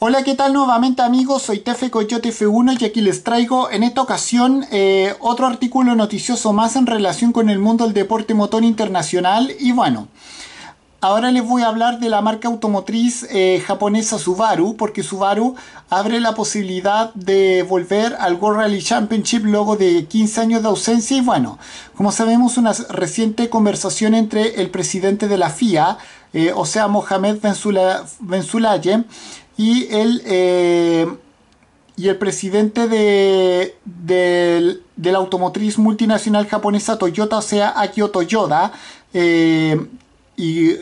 Hola, ¿qué tal nuevamente amigos? Soy Tefe Coyote F1 y aquí les traigo en esta ocasión eh, otro artículo noticioso más en relación con el mundo del deporte motor internacional y bueno, ahora les voy a hablar de la marca automotriz eh, japonesa Subaru porque Subaru abre la posibilidad de volver al World Rally Championship luego de 15 años de ausencia y bueno, como sabemos una reciente conversación entre el presidente de la FIA eh, o sea, Mohamed Benzulaye, y el, eh, y el presidente de, la automotriz multinacional japonesa Toyota, o sea, Akio Toyoda. Eh, y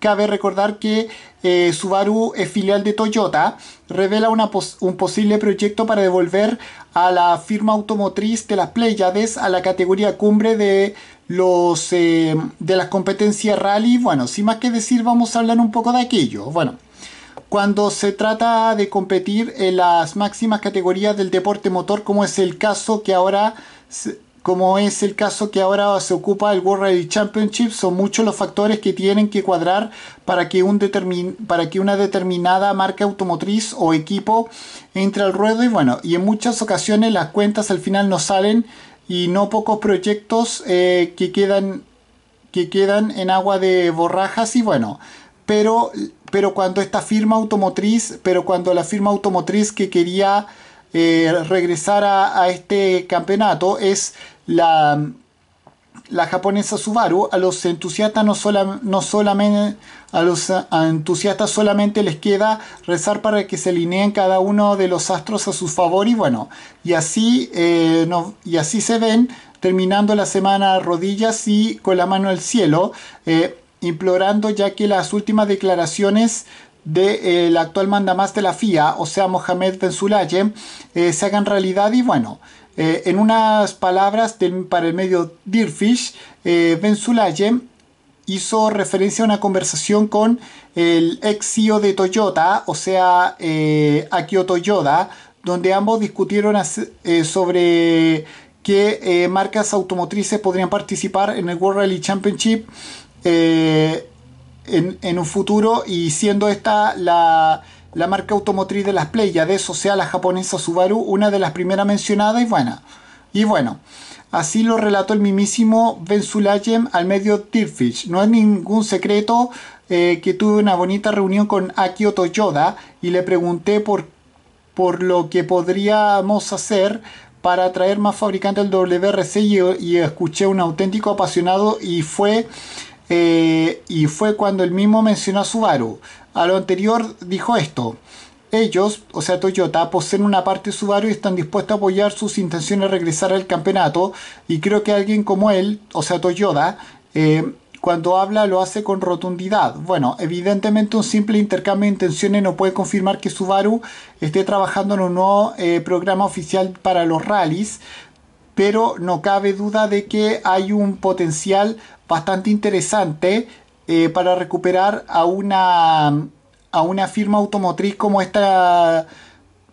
cabe recordar que eh, Subaru es filial de Toyota, revela un posible proyecto para devolver a la firma automotriz de las Pleiades a la categoría cumbre de los de las competencias rally. Bueno, sin más que decir, vamos a hablar un poco de aquello. Bueno, cuando se trata de competir en las máximas categorías del deporte motor, como es el caso que ahora como es el caso que ahora se ocupa el World Rally Championship, son muchos los factores que tienen que cuadrar para que, un para que una determinada marca automotriz o equipo entre al ruedo y bueno, y en muchas ocasiones las cuentas al final no salen y no pocos proyectos eh, que, quedan, que quedan en agua de borrajas y bueno, pero pero cuando esta firma automotriz, pero cuando la firma automotriz que quería eh, regresar a, este campeonato es la, la japonesa Subaru, a los entusiastas no, no solamente a los entusiastas solamente les queda rezar para que se alineen cada uno de los astros a su favor y bueno, y así, eh, y así se ven terminando la semana a rodillas y con la mano al cielo. Eh, implorando ya que las últimas declaraciones del eh, actual mandamás de la FIA, o sea, Mohamed Ben eh, se hagan realidad y bueno, eh, en unas palabras para el medio Deerfish... eh, Sulayem hizo referencia a una conversación con el ex CEO de Toyota, o sea, eh, Akio Toyoda, donde ambos discutieron sobre qué marcas automotrices podrían participar en el World Rally Championship eh, en, un futuro y siendo esta la, marca automotriz de las playas de eso sea, la japonesa Subaru, una de las primeras mencionadas y bueno, y bueno así lo relató el mismísimo Ben al medio Tearfish, No es ningún secreto eh, que tuve una bonita reunión con Akio Toyoda y le pregunté por, por lo que podríamos hacer para atraer más fabricantes del WRC y, y escuché un auténtico apasionado y fue eh, y fue cuando él mismo mencionó a Subaru. A lo anterior dijo esto. Ellos, o sea Toyota, poseen una parte de Subaru y están dispuestos a apoyar sus intenciones de regresar al campeonato y creo que alguien como él, o sea Toyota, eh, cuando habla lo hace con rotundidad. Bueno, evidentemente un simple intercambio de intenciones no puede confirmar que Subaru esté trabajando en un nuevo eh, programa oficial para los rallies, pero no cabe duda de que hay un potencial bastante interesante eh, para recuperar a una, a una firma automotriz como esta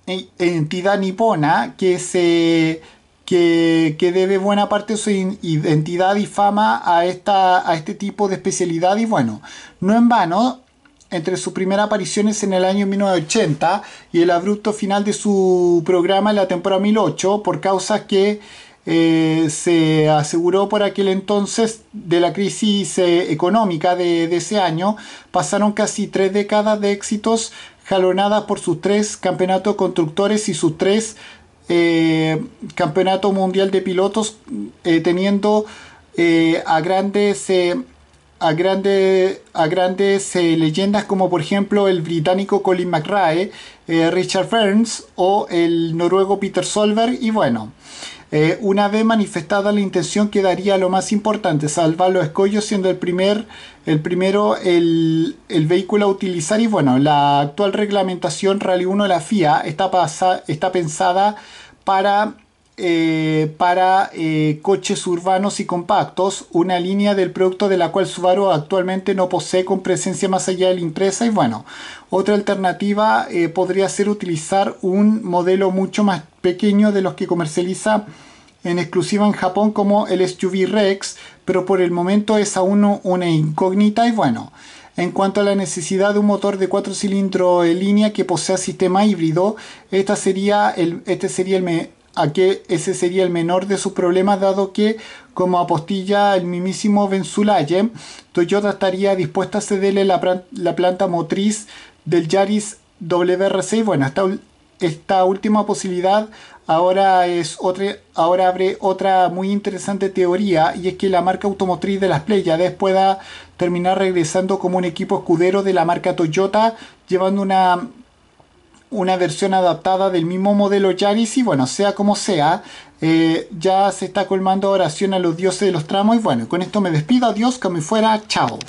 eh, entidad nipona que se... Que, debe buena parte de su identidad y fama a, esta, a este tipo de especialidad. Y bueno, no en vano, entre sus primeras apariciones en el año 1980 y el abrupto final de su programa en la temporada 1008, por causas que eh, se aseguró por aquel entonces de la crisis eh, económica de, ese año. Pasaron casi tres décadas de éxitos jalonadas por sus tres campeonatos constructores y sus tres eh, campeonatos mundial de pilotos, teniendo a grandes... a grandes, a grandes leyendas como por ejemplo el británico Colin McRae, Richard Ferns o el noruego Peter Solberg y bueno, eh, una vez manifestada la intención quedaría lo más importante, salvar los escollos siendo el, primer, el primero el, vehículo a utilizar y bueno, la actual reglamentación Rally 1 de la FIA está, está pensada para eh, para eh, coches urbanos y compactos, una línea del producto de la cual Subaru actualmente no posee con presencia más allá de la empresa... y bueno, otra alternativa podría ser utilizar un modelo mucho más pequeño de los que comercializa en exclusiva en Japón como el SUV Rex, pero por el momento es aún una incógnita y bueno. En cuanto a la necesidad de un motor de 4 cilindros en línea que posea sistema híbrido, esta sería el, este sería el, a que ese sería el menor de sus problemas, dado que, como apostilla el mismísimo Benzulaye, Toyota estaría dispuesta a cederle la, planta motriz del Yaris WRC. Bueno, hasta, esta última posibilidad ahora, es otra, ahora abre otra muy interesante teoría y es que la marca automotriz de las Pleiades pueda terminar regresando como un equipo escudero de la marca Toyota, llevando una, una versión adaptada del mismo modelo Yaris y bueno, sea como sea, eh, ya se está colmando oración a los dioses de los tramos y bueno, con esto me despido, adiós, que me fuera, chao.